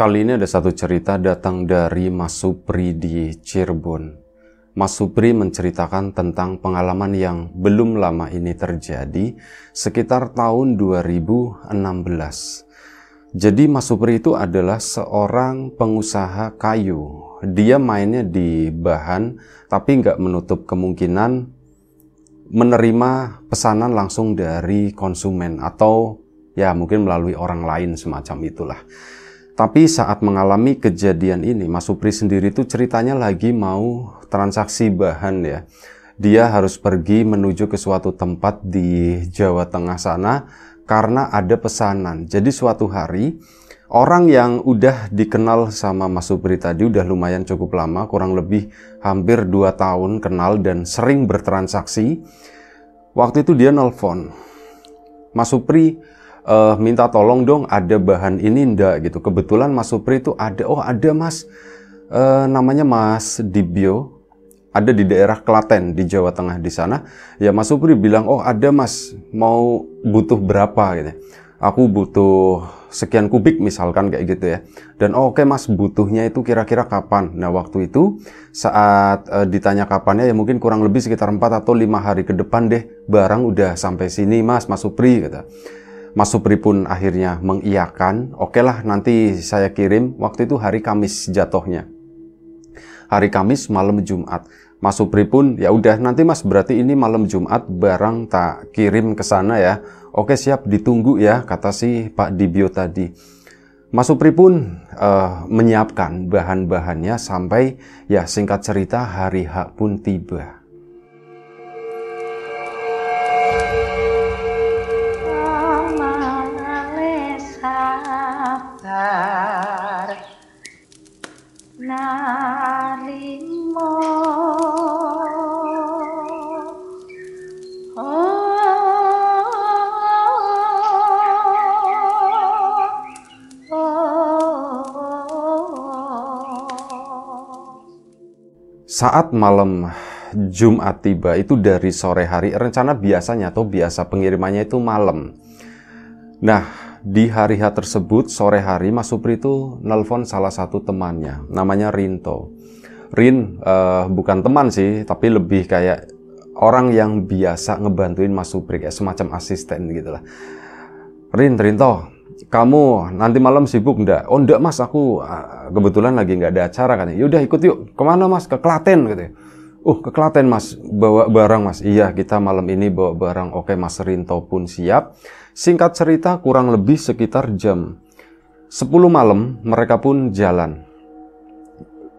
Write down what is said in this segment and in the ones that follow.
Kali ini ada satu cerita datang dari Mas Supri di Cirebon. Mas Supri menceritakan tentang pengalaman yang belum lama ini terjadi sekitar tahun 2016. Jadi Mas Supri itu adalah seorang pengusaha kayu. Dia mainnya di bahan tapi nggak menutup kemungkinan menerima pesanan langsung dari konsumen atau ya mungkin melalui orang lain semacam itulah. Tapi saat mengalami kejadian ini, Mas Supri sendiri itu ceritanya lagi mau transaksi bahan ya. Dia harus pergi menuju ke suatu tempat di Jawa Tengah sana karena ada pesanan. Jadi suatu hari orang yang udah dikenal sama Mas Supri tadi udah lumayan cukup lama, kurang lebih hampir 2 tahun kenal dan sering bertransaksi. Waktu itu dia nelpon. Mas Supri uh, minta tolong dong ada bahan ini ndak gitu. Kebetulan Mas Supri itu ada, oh ada Mas, uh, namanya Mas Dibio, ada di daerah Klaten di Jawa Tengah di sana. Ya Mas Supri bilang, oh ada Mas, mau butuh berapa gitu. Aku butuh sekian kubik misalkan kayak gitu ya. Dan oh, oke okay, Mas butuhnya itu kira-kira kapan? Nah waktu itu saat uh, ditanya kapannya ya mungkin kurang lebih sekitar 4 atau lima hari ke depan deh barang udah sampai sini Mas, Mas Supri gitu Mas Supri pun akhirnya mengiyakan, oke lah nanti saya kirim, waktu itu hari Kamis jatuhnya. Hari Kamis malam Jumat. Mas Supri pun ya udah nanti Mas berarti ini malam Jumat barang tak kirim ke sana ya. Oke siap ditunggu ya kata si Pak Dibio tadi. Mas Supri pun uh, menyiapkan bahan-bahannya sampai ya singkat cerita hari hak pun tiba. saat malam Jumat tiba itu dari sore hari rencana biasanya atau biasa pengirimannya itu malam. Nah, di hari H tersebut sore hari Mas Supri itu nelpon salah satu temannya, namanya Rinto. Rin uh, bukan teman sih, tapi lebih kayak orang yang biasa ngebantuin Mas Supri kayak semacam asisten gitu lah. Rin, Rinto, kamu nanti malam sibuk enggak? Oh enggak mas, aku ah, kebetulan lagi nggak ada acara kan? Yaudah ikut yuk. Kemana mas? Ke Klaten katanya. Uh, ke Klaten mas, bawa barang mas. Iya, kita malam ini bawa barang. Oke, mas Rinto pun siap. Singkat cerita, kurang lebih sekitar jam 10 malam, mereka pun jalan.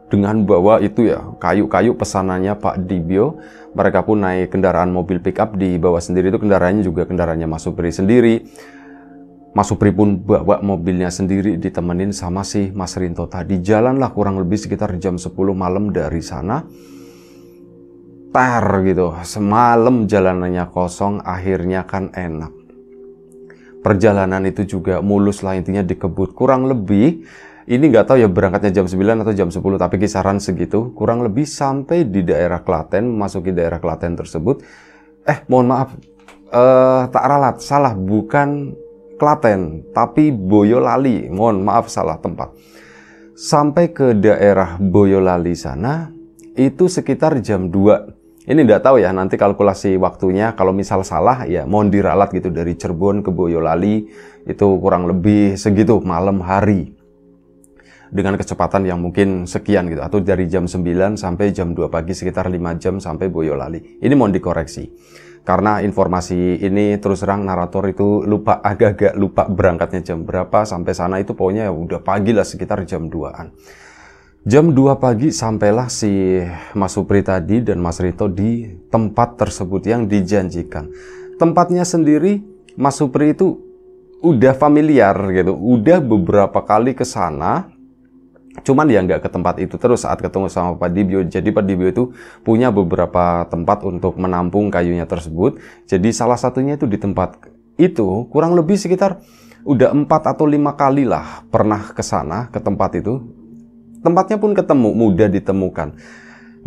Dengan bawa itu ya, kayu-kayu pesanannya Pak Dibio. Mereka pun naik kendaraan mobil pickup, di bawah sendiri itu kendaraannya juga kendaraannya masuk beri sendiri Mas Supri pun bawa mobilnya sendiri ditemenin sama si Mas Rinto tadi. Jalanlah kurang lebih sekitar jam 10 malam dari sana. Tar gitu, semalam jalanannya kosong, akhirnya kan enak. Perjalanan itu juga mulus lah intinya dikebut. Kurang lebih, ini nggak tahu ya berangkatnya jam 9 atau jam 10, tapi kisaran segitu. Kurang lebih sampai di daerah Klaten, memasuki daerah Klaten tersebut. Eh, mohon maaf, uh, tak ralat, salah, bukan Klaten, tapi Boyolali. Mohon maaf salah tempat. Sampai ke daerah Boyolali sana itu sekitar jam 2. Ini nggak tahu ya nanti kalkulasi waktunya kalau misal salah ya mohon diralat gitu dari Cirebon ke Boyolali itu kurang lebih segitu malam hari dengan kecepatan yang mungkin sekian gitu atau dari jam 9 sampai jam 2 pagi sekitar 5 jam sampai Boyolali. Ini mohon dikoreksi karena informasi ini terus terang narator itu lupa agak-agak lupa berangkatnya jam berapa sampai sana itu pokoknya ya udah pagi lah sekitar jam 2-an jam 2 pagi sampailah si Mas Supri tadi dan Mas Rito di tempat tersebut yang dijanjikan tempatnya sendiri Mas Supri itu udah familiar gitu udah beberapa kali ke sana cuman ya nggak ke tempat itu terus saat ketemu sama Pak Dibio jadi Pak Dibio itu punya beberapa tempat untuk menampung kayunya tersebut jadi salah satunya itu di tempat itu kurang lebih sekitar udah empat atau lima kali lah pernah ke sana ke tempat itu tempatnya pun ketemu mudah ditemukan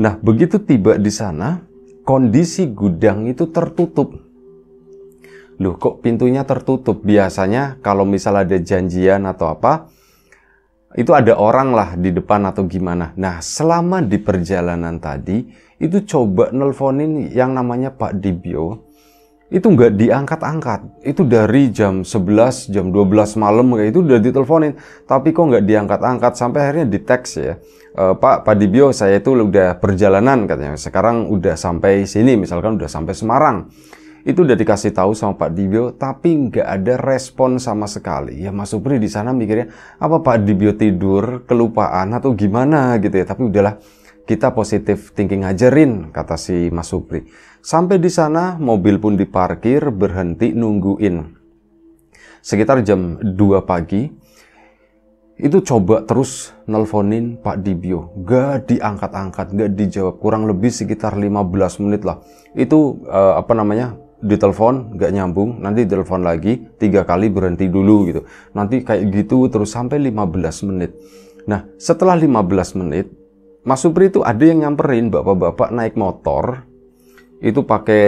nah begitu tiba di sana kondisi gudang itu tertutup loh kok pintunya tertutup biasanya kalau misalnya ada janjian atau apa itu ada orang lah di depan atau gimana. Nah, selama di perjalanan tadi itu coba nelponin yang namanya Pak Dibio itu nggak diangkat-angkat. Itu dari jam 11, jam 12 malam kayak itu udah diteleponin, tapi kok nggak diangkat-angkat sampai akhirnya di teks ya. E, Pak Pak Dibio saya itu udah perjalanan katanya. Sekarang udah sampai sini misalkan udah sampai Semarang itu udah dikasih tahu sama Pak Dibio tapi nggak ada respon sama sekali ya Mas Supri di sana mikirnya apa Pak Dibio tidur kelupaan atau gimana gitu ya tapi udahlah kita positif thinking ajarin kata si Mas Supri sampai di sana mobil pun diparkir berhenti nungguin sekitar jam 2 pagi itu coba terus nelfonin Pak Dibio gak diangkat-angkat gak dijawab kurang lebih sekitar 15 menit lah itu eh, apa namanya ditelepon nggak nyambung, nanti telepon lagi tiga kali berhenti dulu gitu. Nanti kayak gitu terus sampai 15 menit. Nah, setelah 15 menit, Mas Supri itu ada yang nyamperin bapak-bapak naik motor itu pakai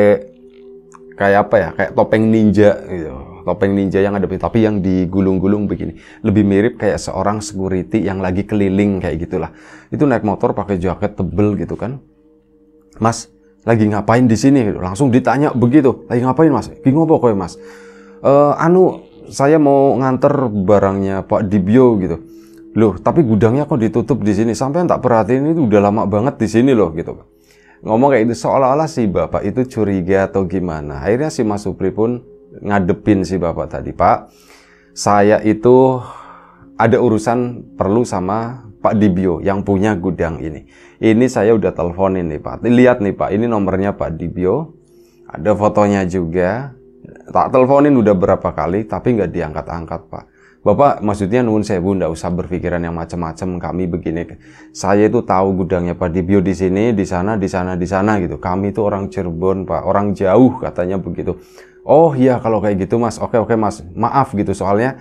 kayak apa ya? Kayak topeng ninja gitu. Topeng ninja yang ada tapi yang digulung-gulung begini. Lebih mirip kayak seorang security yang lagi keliling kayak gitulah. Itu naik motor pakai jaket tebel gitu kan. Mas, lagi ngapain di sini langsung ditanya begitu lagi ngapain mas Bingung pokoknya mas e, anu saya mau nganter barangnya Pak Dibio gitu loh tapi gudangnya kok ditutup di sini sampai yang tak perhatiin itu udah lama banget di sini loh gitu ngomong kayak itu seolah-olah si bapak itu curiga atau gimana akhirnya si Mas Supri pun ngadepin si bapak tadi Pak saya itu ada urusan perlu sama Pak Dibio yang punya gudang ini. Ini saya udah teleponin nih Pak. Lihat nih Pak, ini nomornya Pak Dibio. Ada fotonya juga. Tak teleponin udah berapa kali, tapi nggak diangkat-angkat Pak. Bapak, maksudnya nuhun saya bu, nggak usah berpikiran yang macam-macam. Kami begini, saya itu tahu gudangnya Pak Dibio di sini, di sana, di sana, di sana gitu. Kami itu orang Cirebon Pak, orang jauh katanya begitu. Oh iya kalau kayak gitu Mas, oke oke Mas, maaf gitu soalnya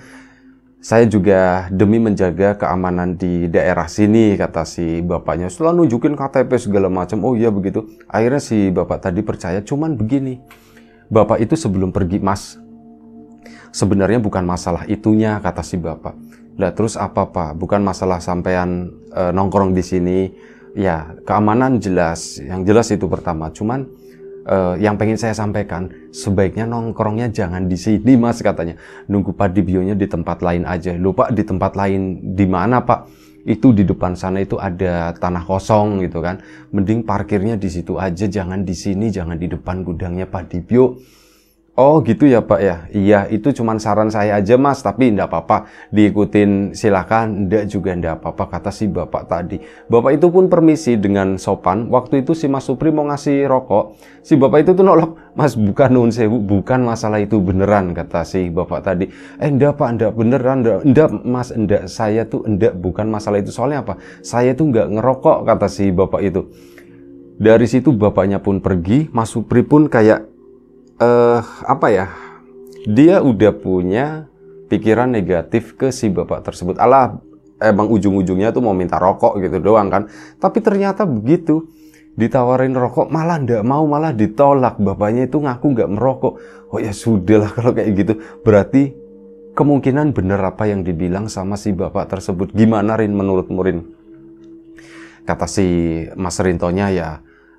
saya juga demi menjaga keamanan di daerah sini kata si bapaknya setelah nunjukin KTP segala macam oh iya begitu akhirnya si bapak tadi percaya cuman begini bapak itu sebelum pergi mas sebenarnya bukan masalah itunya kata si bapak lah terus apa pak bukan masalah sampean e, nongkrong di sini ya keamanan jelas yang jelas itu pertama cuman uh, yang pengen saya sampaikan sebaiknya nongkrongnya jangan di sini mas katanya nunggu pak dibionya di tempat lain aja lupa di tempat lain di mana pak itu di depan sana itu ada tanah kosong gitu kan mending parkirnya di situ aja jangan di sini jangan di depan gudangnya pak bio. Oh gitu ya Pak ya. Iya itu cuma saran saya aja Mas, tapi ndak apa-apa diikutin silakan. ndak juga ndak apa-apa kata si Bapak tadi. Bapak itu pun permisi dengan sopan. Waktu itu si Mas Supri mau ngasih rokok, si Bapak itu tuh nolak. Mas bukan nun sewu, bukan masalah itu beneran kata si Bapak tadi. Eh ndak Pak, ndak beneran, ndak, ndak Mas, ndak saya tuh ndak bukan masalah itu soalnya apa? Saya tuh nggak ngerokok kata si Bapak itu. Dari situ bapaknya pun pergi, Mas Supri pun kayak eh, apa ya? Dia udah punya pikiran negatif ke si bapak tersebut. Alah, emang ujung-ujungnya tuh mau minta rokok gitu doang kan. Tapi ternyata begitu ditawarin rokok malah ndak mau malah ditolak bapaknya itu ngaku nggak merokok oh ya sudahlah kalau kayak gitu berarti kemungkinan bener apa yang dibilang sama si bapak tersebut gimana Rin menurut Murin kata si Mas Rintonya ya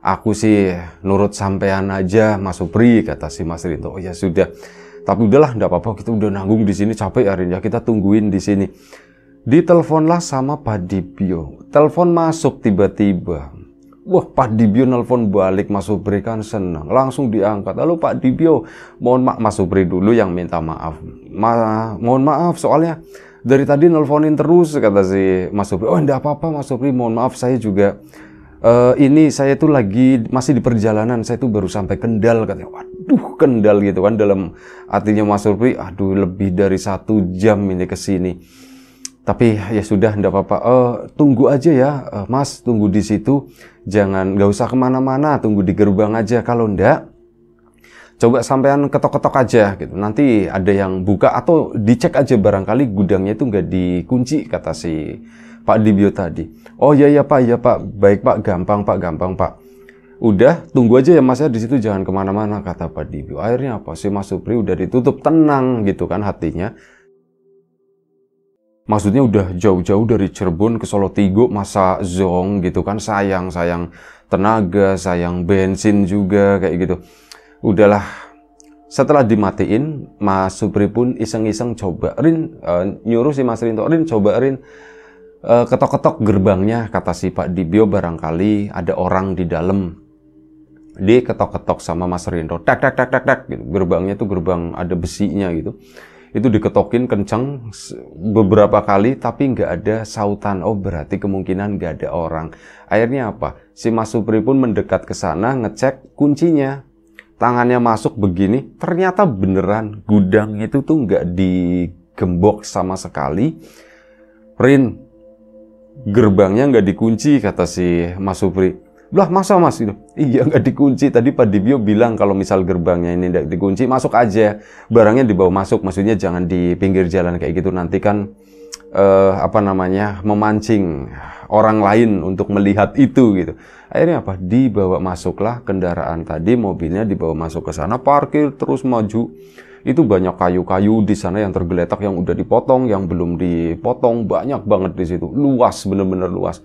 aku sih nurut sampean aja Mas Supri kata si Mas Rinto oh ya sudah tapi udahlah ndak apa-apa kita udah nanggung di sini capek hari ya kita tungguin di sini diteleponlah sama Pak Dibio. telepon masuk tiba-tiba Wah, Pak Dibio nelpon balik Mas Supri kan senang. Langsung diangkat. Lalu Pak Dibio, mohon maaf Mas Supri dulu yang minta maaf. Ma mohon maaf soalnya dari tadi nelponin terus kata si Mas Supri. Oh, enggak apa-apa Mas Supri, mohon maaf saya juga e, ini saya tuh lagi masih di perjalanan, saya tuh baru sampai Kendal katanya. Waduh, Kendal gitu kan dalam artinya Mas Surpi, aduh lebih dari satu jam ini ke sini. Tapi ya sudah, ndak apa-apa. Eh, tunggu aja ya, e, Mas, tunggu di situ. Jangan, nggak usah kemana-mana, tunggu di gerbang aja. Kalau ndak, coba sampean ketok-ketok aja gitu. Nanti ada yang buka atau dicek aja barangkali gudangnya itu nggak dikunci kata si Pak Dibio tadi. Oh iya iya Pak, iya Pak, baik Pak, gampang Pak, gampang Pak. Udah, tunggu aja ya Mas ya di situ jangan kemana-mana kata Pak Dibio. Akhirnya apa sih Mas Supri udah ditutup tenang gitu kan hatinya. Maksudnya udah jauh-jauh dari Cirebon ke Solo Tigo masa zong gitu kan sayang sayang tenaga sayang bensin juga kayak gitu. Udahlah setelah dimatiin Mas Supri pun iseng-iseng coba Rin uh, nyuruh si Mas Rinto Rin coba Rin Eh, ketok-ketok gerbangnya kata si Pak Dibio barangkali ada orang di dalam dia ketok-ketok sama Mas Rindo tak tak tak tak tak gitu. gerbangnya itu gerbang ada besinya gitu itu diketokin kenceng beberapa kali tapi nggak ada sautan oh berarti kemungkinan nggak ada orang akhirnya apa si Mas Supri pun mendekat ke sana ngecek kuncinya tangannya masuk begini ternyata beneran gudang itu tuh nggak digembok sama sekali Rin, gerbangnya nggak dikunci kata si Mas Supri. Lah masa mas? Gitu. Iya nggak dikunci. Tadi Pak Dibio bilang kalau misal gerbangnya ini nggak dikunci, masuk aja. Barangnya dibawa masuk. Maksudnya jangan di pinggir jalan kayak gitu. Nanti kan eh, apa namanya memancing orang lain untuk melihat itu gitu. Akhirnya apa? Dibawa masuklah kendaraan tadi, mobilnya dibawa masuk ke sana, parkir terus maju itu banyak kayu-kayu di sana yang tergeletak yang udah dipotong, yang belum dipotong, banyak banget di situ. Luas, bener-bener luas.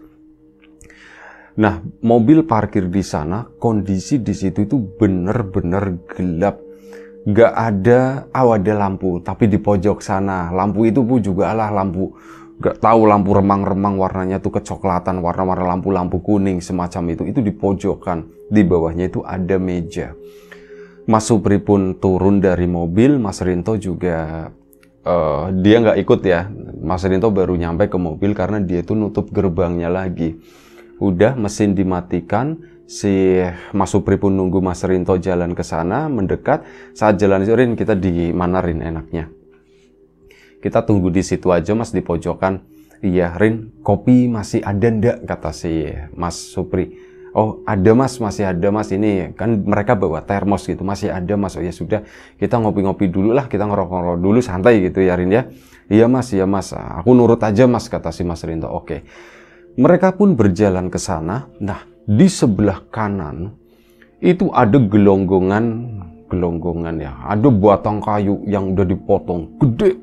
Nah, mobil parkir di sana, kondisi di situ itu bener-bener gelap. nggak ada, oh lampu, tapi di pojok sana. Lampu itu pun juga lah lampu. Gak tahu lampu remang-remang warnanya tuh kecoklatan, warna-warna lampu-lampu kuning semacam itu. Itu di pojokan, di bawahnya itu ada meja Mas Supri pun turun dari mobil, Mas Rinto juga uh, dia nggak ikut ya. Mas Rinto baru nyampe ke mobil karena dia itu nutup gerbangnya lagi. Udah mesin dimatikan, si Mas Supri pun nunggu Mas Rinto jalan ke sana, mendekat. Saat jalan Rin kita di mana Rin enaknya. Kita tunggu di situ aja Mas di pojokan. Iya Rin, kopi masih ada ndak kata si Mas Supri Oh ada mas, masih ada mas ini kan mereka bawa termos gitu masih ada mas. Oh ya sudah kita ngopi-ngopi dulu lah kita ngerokok-ngerokok dulu santai gitu ya Rin ya. Iya mas, iya mas. Aku nurut aja mas kata si Mas Rinto. Oke. Mereka pun berjalan ke sana. Nah di sebelah kanan itu ada gelonggongan gelonggongan ya. Ada batang kayu yang udah dipotong gede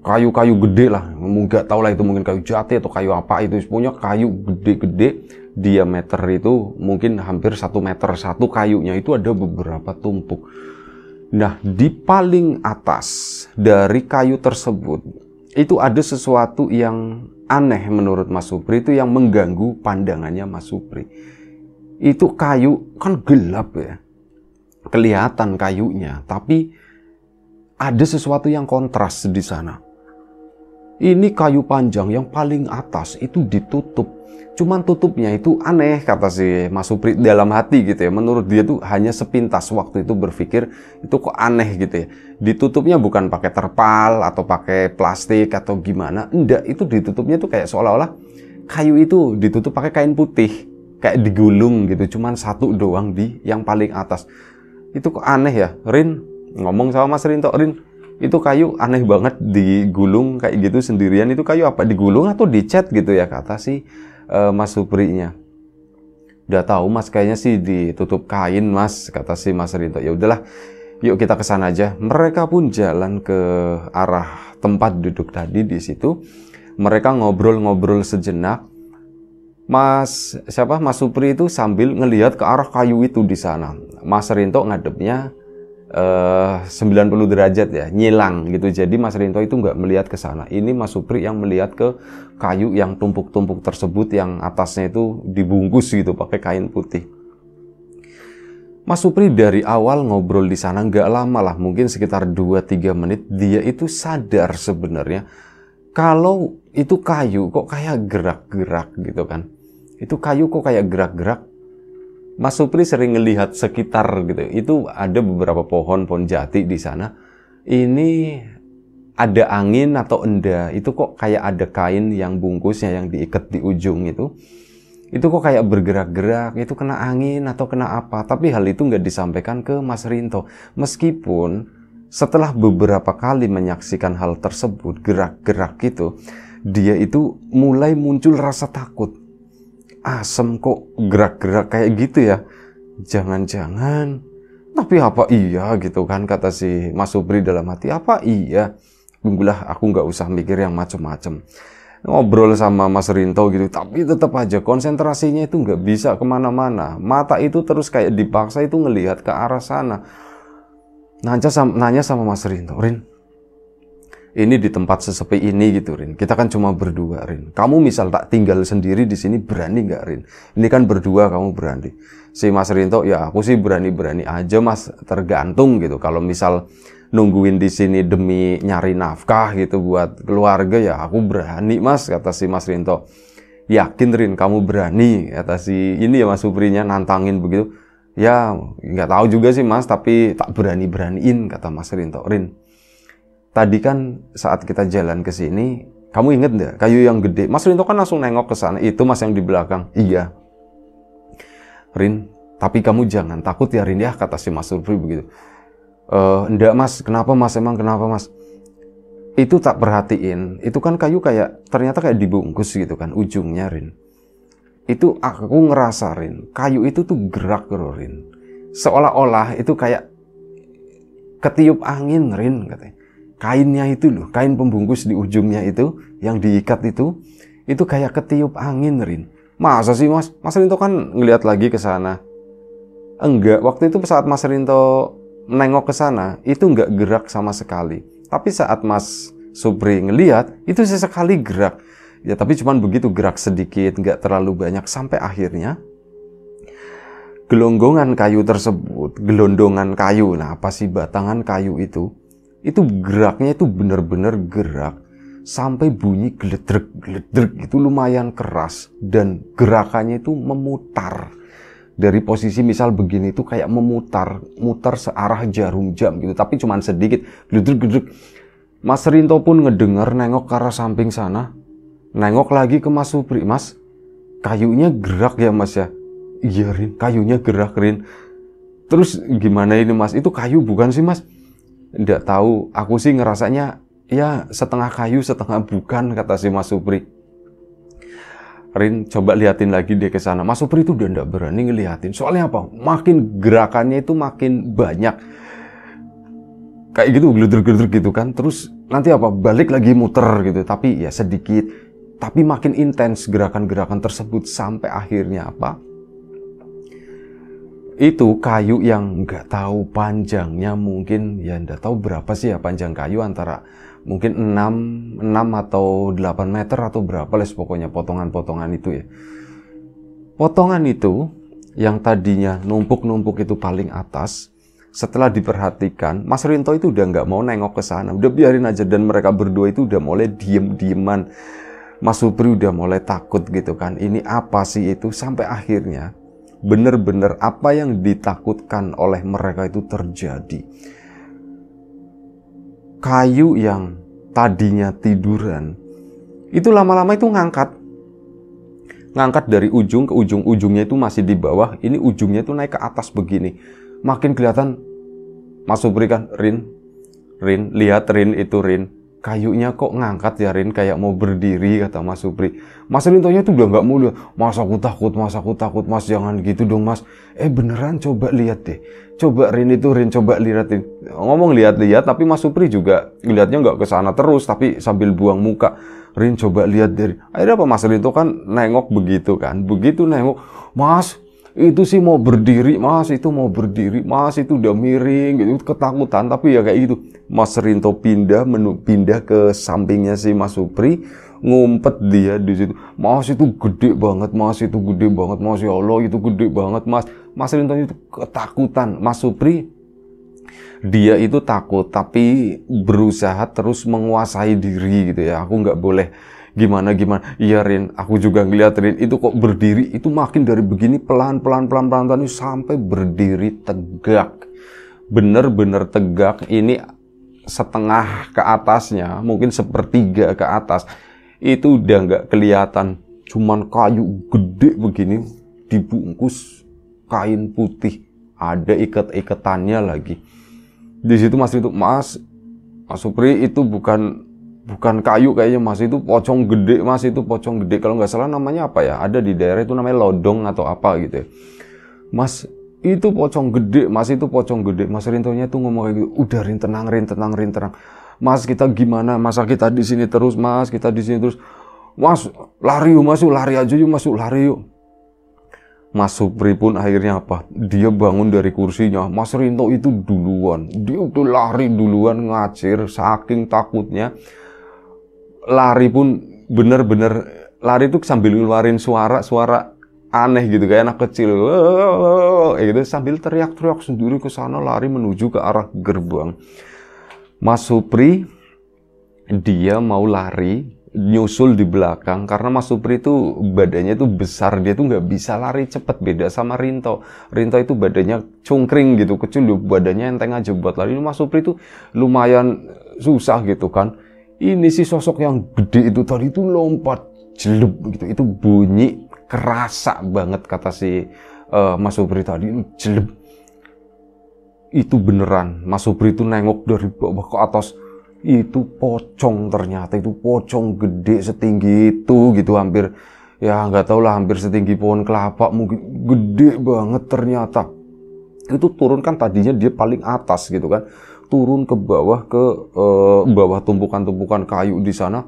kayu-kayu gede lah nggak tahu lah itu mungkin kayu jati atau kayu apa itu punya kayu gede-gede diameter itu mungkin hampir satu meter satu kayunya itu ada beberapa tumpuk nah di paling atas dari kayu tersebut itu ada sesuatu yang aneh menurut Mas Supri itu yang mengganggu pandangannya Mas Supri itu kayu kan gelap ya kelihatan kayunya tapi ada sesuatu yang kontras di sana ini kayu panjang yang paling atas itu ditutup. Cuman tutupnya itu aneh kata si Mas Supri dalam hati gitu ya. Menurut dia tuh hanya sepintas waktu itu berpikir itu kok aneh gitu ya. Ditutupnya bukan pakai terpal atau pakai plastik atau gimana. Enggak, itu ditutupnya tuh kayak seolah-olah kayu itu ditutup pakai kain putih. Kayak digulung gitu, cuman satu doang di yang paling atas. Itu kok aneh ya. Rin, ngomong sama Mas Rin, Rin, itu kayu aneh banget digulung kayak gitu sendirian itu kayu apa digulung atau dicat gitu ya kata si uh, eh, Mas nya udah tahu Mas kayaknya sih ditutup kain Mas kata si Mas Rinto ya udahlah yuk kita ke sana aja mereka pun jalan ke arah tempat duduk tadi di situ mereka ngobrol-ngobrol sejenak Mas siapa Mas Supri itu sambil ngelihat ke arah kayu itu di sana Mas Rinto ngadepnya Eh, uh, 90 derajat ya, nyilang gitu. Jadi Mas Rinto itu nggak melihat ke sana. Ini Mas Supri yang melihat ke kayu yang tumpuk-tumpuk tersebut yang atasnya itu dibungkus gitu pakai kain putih. Mas Supri dari awal ngobrol di sana nggak lama lah, mungkin sekitar 2-3 menit, dia itu sadar sebenarnya kalau itu kayu kok kayak gerak-gerak gitu kan. Itu kayu kok kayak gerak-gerak Mas Supri sering melihat sekitar gitu. Itu ada beberapa pohon pohon jati di sana. Ini ada angin atau enda itu kok kayak ada kain yang bungkusnya yang diikat di ujung itu itu kok kayak bergerak-gerak itu kena angin atau kena apa tapi hal itu nggak disampaikan ke Mas Rinto meskipun setelah beberapa kali menyaksikan hal tersebut gerak-gerak gitu dia itu mulai muncul rasa takut asem kok gerak-gerak kayak gitu ya jangan-jangan tapi apa iya gitu kan kata si Mas Supri dalam hati apa iya tunggulah aku nggak usah mikir yang macem-macem ngobrol sama Mas Rinto gitu tapi tetap aja konsentrasinya itu nggak bisa kemana-mana mata itu terus kayak dipaksa itu ngelihat ke arah sana nanya sama, nanya sama Mas Rinto Rin ini di tempat sesepi ini gitu Rin. Kita kan cuma berdua Rin. Kamu misal tak tinggal sendiri di sini berani nggak Rin? Ini kan berdua kamu berani. Si Mas Rinto ya aku sih berani-berani aja Mas tergantung gitu. Kalau misal nungguin di sini demi nyari nafkah gitu buat keluarga ya aku berani Mas kata si Mas Rinto. Yakin Rin kamu berani kata si ini ya Mas Suprinya nantangin begitu. Ya nggak tahu juga sih Mas tapi tak berani-beraniin kata Mas Rinto. Rin tadi kan saat kita jalan ke sini, kamu inget nggak kayu yang gede? Mas Rinto kan langsung nengok ke sana. Itu mas yang di belakang. Iya. Rin, tapi kamu jangan takut ya Rin ya, kata si Mas Rufri begitu. E, eh, enggak mas, kenapa mas? Emang kenapa mas? Itu tak perhatiin, itu kan kayu kayak, ternyata kayak dibungkus gitu kan, ujungnya Rin. Itu aku ngerasa Rin, kayu itu tuh gerak Rin. Seolah-olah itu kayak ketiup angin Rin katanya kainnya itu loh, kain pembungkus di ujungnya itu yang diikat itu, itu kayak ketiup angin, Rin. Masa sih, Mas? Mas Rinto kan ngelihat lagi ke sana. Enggak, waktu itu saat Mas Rinto nengok ke sana, itu enggak gerak sama sekali. Tapi saat Mas Supri ngelihat, itu sesekali gerak. Ya, tapi cuman begitu gerak sedikit, enggak terlalu banyak sampai akhirnya gelonggongan kayu tersebut, gelondongan kayu, nah apa sih batangan kayu itu itu geraknya itu benar-benar gerak sampai bunyi geledrek geledrek itu lumayan keras dan gerakannya itu memutar dari posisi misal begini itu kayak memutar mutar searah jarum jam gitu tapi cuman sedikit geledrek geledrek Mas Rinto pun ngedengar nengok ke arah samping sana nengok lagi ke Mas Supri Mas kayunya gerak ya Mas ya iya Rin kayunya gerak Rin terus gimana ini Mas itu kayu bukan sih Mas Nggak tahu, aku sih ngerasanya ya setengah kayu, setengah bukan, kata si Mas Supri. Rin coba liatin lagi dia ke sana. Mas Supri itu udah nggak berani ngeliatin. Soalnya apa? Makin gerakannya itu makin banyak. Kayak gitu, geluder-geluder gitu kan. Terus nanti apa? Balik lagi muter gitu. Tapi ya sedikit. Tapi makin intens gerakan-gerakan tersebut sampai akhirnya apa? itu kayu yang nggak tahu panjangnya mungkin ya nggak tahu berapa sih ya panjang kayu antara mungkin 6, 6 atau 8 meter atau berapa les pokoknya potongan-potongan itu ya. Potongan itu yang tadinya numpuk-numpuk itu paling atas, setelah diperhatikan, Mas Rinto itu udah nggak mau nengok ke sana, udah biarin aja dan mereka berdua itu udah mulai diem-dieman. Mas Supri udah mulai takut gitu kan, ini apa sih itu sampai akhirnya benar-benar apa yang ditakutkan oleh mereka itu terjadi. Kayu yang tadinya tiduran itu lama-lama itu ngangkat ngangkat dari ujung ke ujung ujungnya itu masih di bawah ini ujungnya itu naik ke atas begini makin kelihatan masuk berikan Rin Rin lihat Rin itu Rin kayunya kok ngangkat ya Rin kayak mau berdiri kata Mas Supri. Mas Rin tanya tuh udah nggak mulu. Mas aku takut, Mas aku takut, Mas jangan gitu dong Mas. Eh beneran coba lihat deh. Coba Rin itu Rin coba liatin. Ngomong lihat-lihat tapi Mas Supri juga lihatnya nggak ke sana terus tapi sambil buang muka. Rin coba lihat dari. Akhirnya apa Mas Rin tuh kan nengok begitu kan. Begitu nengok, Mas itu sih mau berdiri mas itu mau berdiri mas itu udah miring gitu ketakutan tapi ya kayak gitu Mas Rinto pindah menu pindah ke sampingnya si Mas Supri ngumpet dia di situ mas itu gede banget mas itu gede banget mas ya Allah itu gede banget mas Mas Rinto itu ketakutan Mas Supri dia itu takut tapi berusaha terus menguasai diri gitu ya aku nggak boleh gimana gimana iya Rin aku juga ngeliat Rin itu kok berdiri itu makin dari begini pelan pelan pelan pelan pelan sampai berdiri tegak bener-bener tegak ini setengah ke atasnya mungkin sepertiga ke atas itu udah nggak kelihatan cuman kayu gede begini dibungkus kain putih ada ikat-ikatannya lagi di situ mas itu mas Mas Supri itu bukan bukan kayu kayaknya mas itu pocong gede mas itu pocong gede kalau nggak salah namanya apa ya ada di daerah itu namanya lodong atau apa gitu ya. mas itu pocong gede mas itu pocong gede mas Rintonya tuh ngomong kayak gitu udah Rin tenang Rin tenang Rin tenang mas kita gimana masa kita di sini terus mas kita di sini terus mas lari yuk masuk lari aja yuk masuk lari yuk Mas Supri pun akhirnya apa? Dia bangun dari kursinya. Mas Rinto itu duluan. Dia udah lari duluan ngacir saking takutnya lari pun bener-bener lari tuh sambil ngeluarin suara-suara aneh gitu kayak anak kecil kayak gitu sambil teriak-teriak sendiri ke sana lari menuju ke arah gerbang Mas Supri dia mau lari nyusul di belakang karena Mas Supri itu badannya itu besar dia tuh nggak bisa lari cepet beda sama Rinto Rinto itu badannya cungkring gitu kecil badannya enteng aja buat lari Mas Supri itu lumayan susah gitu kan ini si sosok yang gede itu tadi itu lompat jelup gitu itu bunyi kerasa banget kata si uh, Mas Sobri tadi itu jelup itu beneran Mas Sobri itu nengok dari bawah ke atas itu pocong ternyata itu pocong gede setinggi itu gitu hampir ya nggak tahu lah hampir setinggi pohon kelapa mungkin gede banget ternyata itu turun kan tadinya dia paling atas gitu kan turun ke bawah ke uh, bawah tumpukan-tumpukan kayu di sana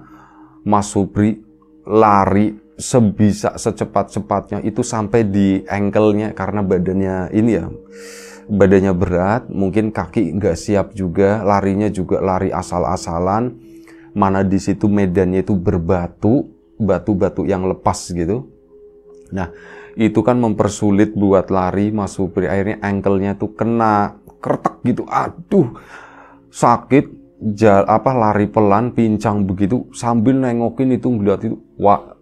Mas Supri lari sebisa secepat-cepatnya itu sampai di engkelnya karena badannya ini ya badannya berat mungkin kaki nggak siap juga larinya juga lari asal-asalan mana di situ medannya itu berbatu batu-batu yang lepas gitu nah itu kan mempersulit buat lari Mas Supri akhirnya engkelnya tuh kena kertek gitu aduh sakit jal, apa lari pelan pincang begitu sambil nengokin itu ngeliat itu wah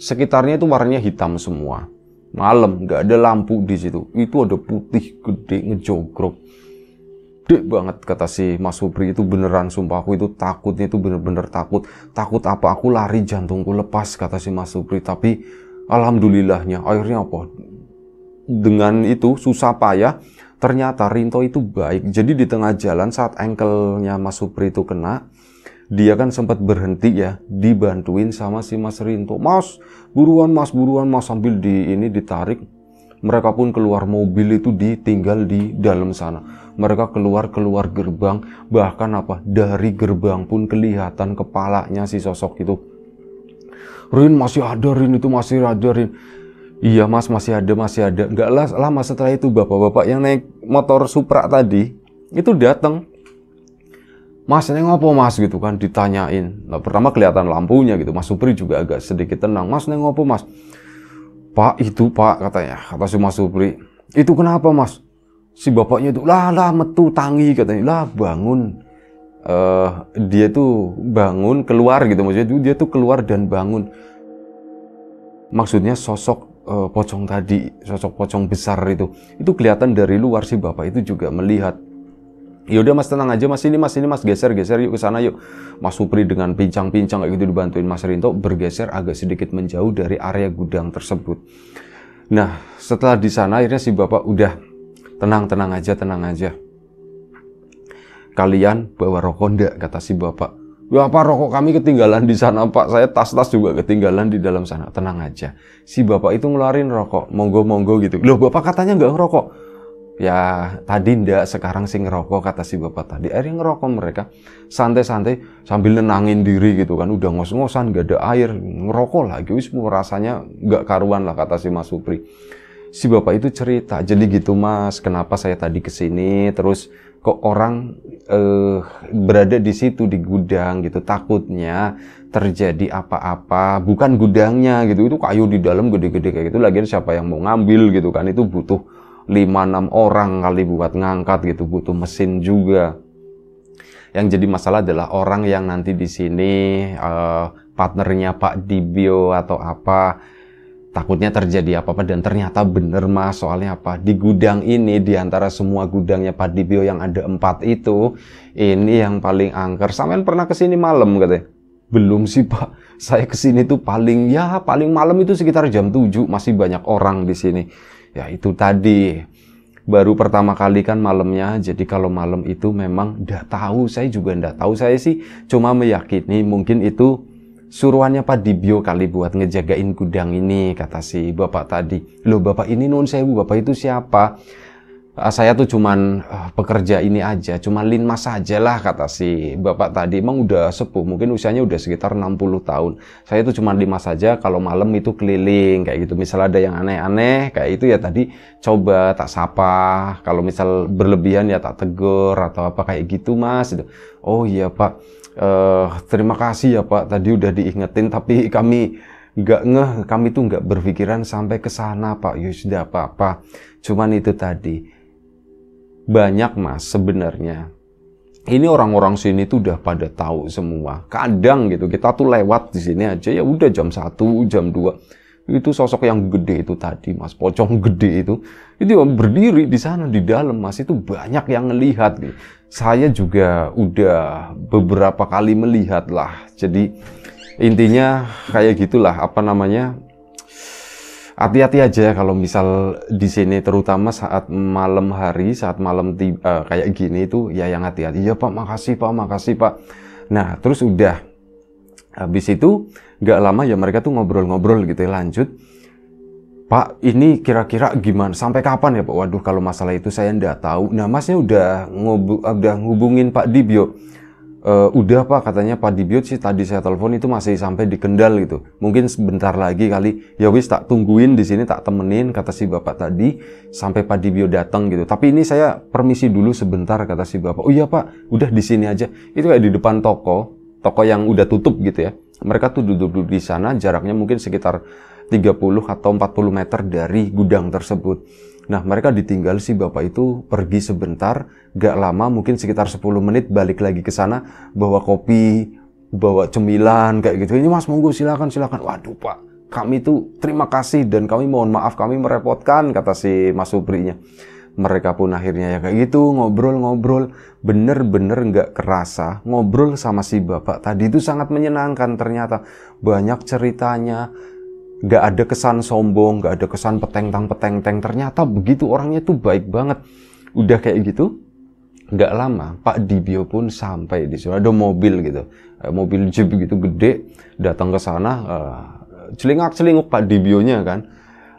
sekitarnya itu warnanya hitam semua malam nggak ada lampu di situ itu ada putih gede ngejogrok gede banget kata si Mas Supri itu beneran sumpah aku itu takutnya itu bener-bener takut takut apa aku lari jantungku lepas kata si Mas Supri tapi alhamdulillahnya akhirnya apa dengan itu susah payah ternyata Rinto itu baik. Jadi di tengah jalan saat engkelnya Mas Supri itu kena, dia kan sempat berhenti ya, dibantuin sama si Mas Rinto. Mas, buruan mas, buruan mas sambil di ini ditarik. Mereka pun keluar mobil itu ditinggal di dalam sana. Mereka keluar keluar gerbang, bahkan apa dari gerbang pun kelihatan kepalanya si sosok itu. Rin masih ada, Rin itu masih ada, Rin. Iya mas masih ada masih ada. Enggak lah lama setelah itu bapak-bapak yang naik motor Supra tadi itu datang. Mas ini ngopo mas gitu kan ditanyain. Nah, pertama kelihatan lampunya gitu. Mas Supri juga agak sedikit tenang. Mas ini ngopo mas. Pak itu pak katanya kata si Mas Supri. Itu kenapa mas? Si bapaknya itu lah lah metu tangi katanya lah bangun. Uh, dia tuh bangun keluar gitu maksudnya dia tuh keluar dan bangun maksudnya sosok uh, pocong tadi, sosok pocong besar itu. Itu kelihatan dari luar si bapak itu juga melihat. Yaudah mas tenang aja mas ini mas ini mas geser geser yuk ke sana yuk. Mas Supri dengan pincang-pincang kayak gitu dibantuin Mas Rinto bergeser agak sedikit menjauh dari area gudang tersebut. Nah setelah di sana akhirnya si bapak udah tenang tenang aja tenang aja. Kalian bawa rokok ndak kata si bapak Ya apa rokok kami ketinggalan di sana pak? Saya tas-tas juga ketinggalan di dalam sana. Tenang aja. Si bapak itu ngeluarin rokok. Monggo-monggo gitu. Loh bapak katanya nggak ngerokok. Ya tadi ndak sekarang sih ngerokok kata si bapak tadi. Akhirnya ngerokok mereka. Santai-santai sambil nenangin diri gitu kan. Udah ngos-ngosan nggak ada air. Ngerokok lagi. Wis rasanya nggak karuan lah kata si Mas Supri. Si bapak itu cerita. Jadi gitu mas kenapa saya tadi kesini terus kok orang eh, berada di situ di gudang gitu takutnya terjadi apa-apa bukan gudangnya gitu itu kayu di dalam gede-gede kayak gitu lagi siapa yang mau ngambil gitu kan itu butuh 5-6 orang kali buat ngangkat gitu butuh mesin juga yang jadi masalah adalah orang yang nanti di sini eh, partnernya Pak Dibio atau apa takutnya terjadi apa-apa dan ternyata bener mas soalnya apa di gudang ini di antara semua gudangnya padi bio yang ada empat itu ini yang paling angker sampean pernah kesini malam katanya belum sih pak saya kesini tuh paling ya paling malam itu sekitar jam 7 masih banyak orang di sini ya itu tadi baru pertama kali kan malamnya jadi kalau malam itu memang ndak tahu saya juga ndak tahu saya sih cuma meyakini mungkin itu suruhannya Pak Dibio kali buat ngejagain gudang ini kata si bapak tadi loh bapak ini non sewu bapak itu siapa ah, saya tuh cuman eh, pekerja ini aja, cuman linmas aja lah kata si bapak tadi. Emang udah sepuh, mungkin usianya udah sekitar 60 tahun. Saya tuh cuman linmas aja kalau malam itu keliling kayak gitu. Misal ada yang aneh-aneh kayak itu ya tadi coba tak sapa. Kalau misal berlebihan ya tak tegur atau apa kayak gitu mas. Gitu. Oh iya pak Uh, terima kasih ya Pak, tadi udah diingetin, tapi kami nggak ngeh, kami tuh nggak berpikiran sampai ke sana Pak. Ya sudah apa-apa, cuman itu tadi. Banyak Mas sebenarnya. Ini orang-orang sini tuh udah pada tahu semua. Kadang gitu kita tuh lewat di sini aja ya udah jam 1, jam 2 itu sosok yang gede itu tadi mas pocong gede itu itu berdiri di sana di dalam mas itu banyak yang melihat nih saya juga udah beberapa kali melihat lah jadi intinya kayak gitulah apa namanya hati-hati aja ya kalau misal di sini terutama saat malam hari saat malam tiba, eh, kayak gini itu ya yang hati-hati ya pak makasih pak makasih pak nah terus udah Habis itu nggak lama ya mereka tuh ngobrol-ngobrol gitu ya lanjut. Pak ini kira-kira gimana sampai kapan ya Pak? Waduh kalau masalah itu saya nggak tahu. Nah masnya udah ngobrol udah ngubungin Pak Dibio. E, udah Pak katanya Pak Dibio sih tadi saya telepon itu masih sampai di Kendal gitu. Mungkin sebentar lagi kali ya wis tak tungguin di sini tak temenin kata si bapak tadi sampai Pak Dibio datang gitu. Tapi ini saya permisi dulu sebentar kata si bapak. Oh iya Pak udah di sini aja. Itu kayak di depan toko toko yang udah tutup gitu ya. Mereka tuh duduk-duduk di sana, jaraknya mungkin sekitar 30 atau 40 meter dari gudang tersebut. Nah, mereka ditinggal si bapak itu pergi sebentar, gak lama mungkin sekitar 10 menit balik lagi ke sana, bawa kopi, bawa cemilan, kayak gitu. Ini mas monggo silakan silakan. Waduh pak, kami tuh terima kasih dan kami mohon maaf kami merepotkan, kata si mas Subrinya mereka pun akhirnya ya kayak gitu ngobrol-ngobrol bener-bener nggak kerasa ngobrol sama si bapak tadi itu sangat menyenangkan ternyata banyak ceritanya nggak ada kesan sombong nggak ada kesan peteng tang peteng teng ternyata begitu orangnya tuh baik banget udah kayak gitu nggak lama Pak Dibio pun sampai di sana ada mobil gitu eh, mobil jeep gitu gede datang ke sana uh, eh, celingak celinguk Pak Dibionya kan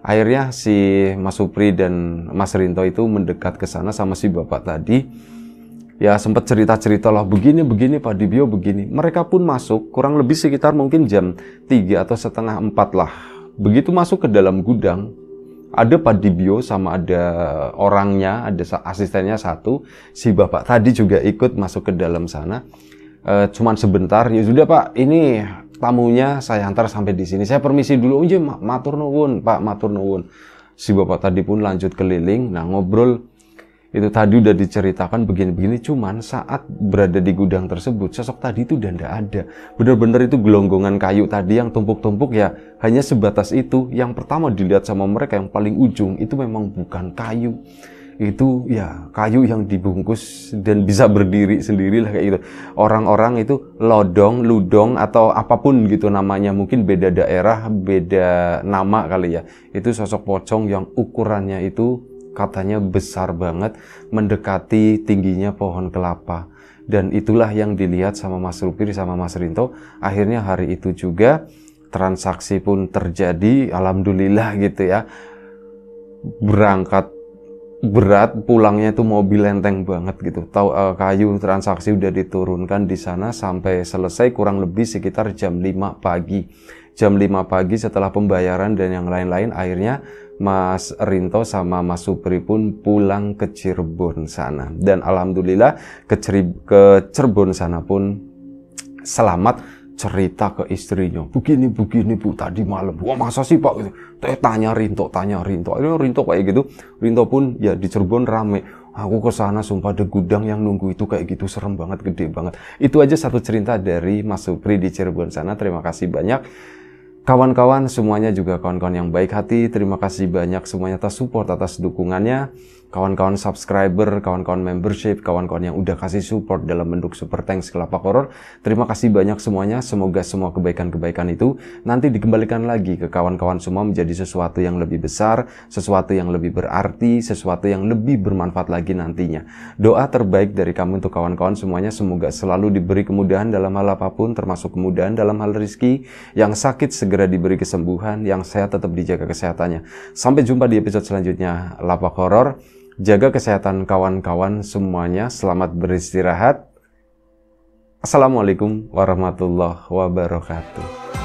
akhirnya si Mas Supri dan Mas Rinto itu mendekat ke sana sama si bapak tadi ya sempat cerita-cerita lah begini begini Pak Dibio begini mereka pun masuk kurang lebih sekitar mungkin jam 3 atau setengah 4 lah begitu masuk ke dalam gudang ada Pak Dibio sama ada orangnya, ada asistennya satu. Si bapak tadi juga ikut masuk ke dalam sana. E, cuman sebentar, ya sudah Pak, ini tamunya saya antar sampai di sini. Saya permisi dulu, aja matur nuwun, Pak, matur nuwun. Si bapak tadi pun lanjut keliling, nah ngobrol itu tadi udah diceritakan begini-begini cuman saat berada di gudang tersebut sosok tadi itu udah tidak ada bener-bener itu gelonggongan kayu tadi yang tumpuk-tumpuk ya hanya sebatas itu yang pertama dilihat sama mereka yang paling ujung itu memang bukan kayu itu ya kayu yang dibungkus dan bisa berdiri sendirilah kayak gitu. Orang-orang itu lodong, ludong atau apapun gitu namanya mungkin beda daerah, beda nama kali ya. Itu sosok pocong yang ukurannya itu katanya besar banget mendekati tingginya pohon kelapa. Dan itulah yang dilihat sama Mas Rupir sama Mas Rinto. Akhirnya hari itu juga transaksi pun terjadi, alhamdulillah gitu ya. Berangkat berat pulangnya itu mobil lenteng banget gitu tahu uh, eh, kayu transaksi udah diturunkan di sana sampai selesai kurang lebih sekitar jam 5 pagi jam 5 pagi setelah pembayaran dan yang lain-lain akhirnya Mas Rinto sama Mas Supri pun pulang ke Cirebon sana dan alhamdulillah ke, Cirebon sana pun selamat cerita ke istrinya begini begini bu tadi malam wah masa sih pak eh, tanya Rinto tanya Rinto ini Rinto kayak gitu Rinto pun ya di Cirebon rame aku ke sana sumpah ada gudang yang nunggu itu kayak gitu serem banget gede banget itu aja satu cerita dari Mas Supri di Cirebon sana terima kasih banyak kawan-kawan semuanya juga kawan-kawan yang baik hati terima kasih banyak semuanya atas support atas dukungannya kawan-kawan subscriber, kawan-kawan membership, kawan-kawan yang udah kasih support dalam bentuk super thanks kelapa koror. Terima kasih banyak semuanya. Semoga semua kebaikan-kebaikan itu nanti dikembalikan lagi ke kawan-kawan semua menjadi sesuatu yang lebih besar, sesuatu yang lebih berarti, sesuatu yang lebih bermanfaat lagi nantinya. Doa terbaik dari kami untuk kawan-kawan semuanya semoga selalu diberi kemudahan dalam hal apapun termasuk kemudahan dalam hal rizki. Yang sakit segera diberi kesembuhan, yang sehat tetap dijaga kesehatannya. Sampai jumpa di episode selanjutnya. Lapak Horor. Jaga kesehatan kawan-kawan semuanya. Selamat beristirahat. Assalamualaikum warahmatullahi wabarakatuh.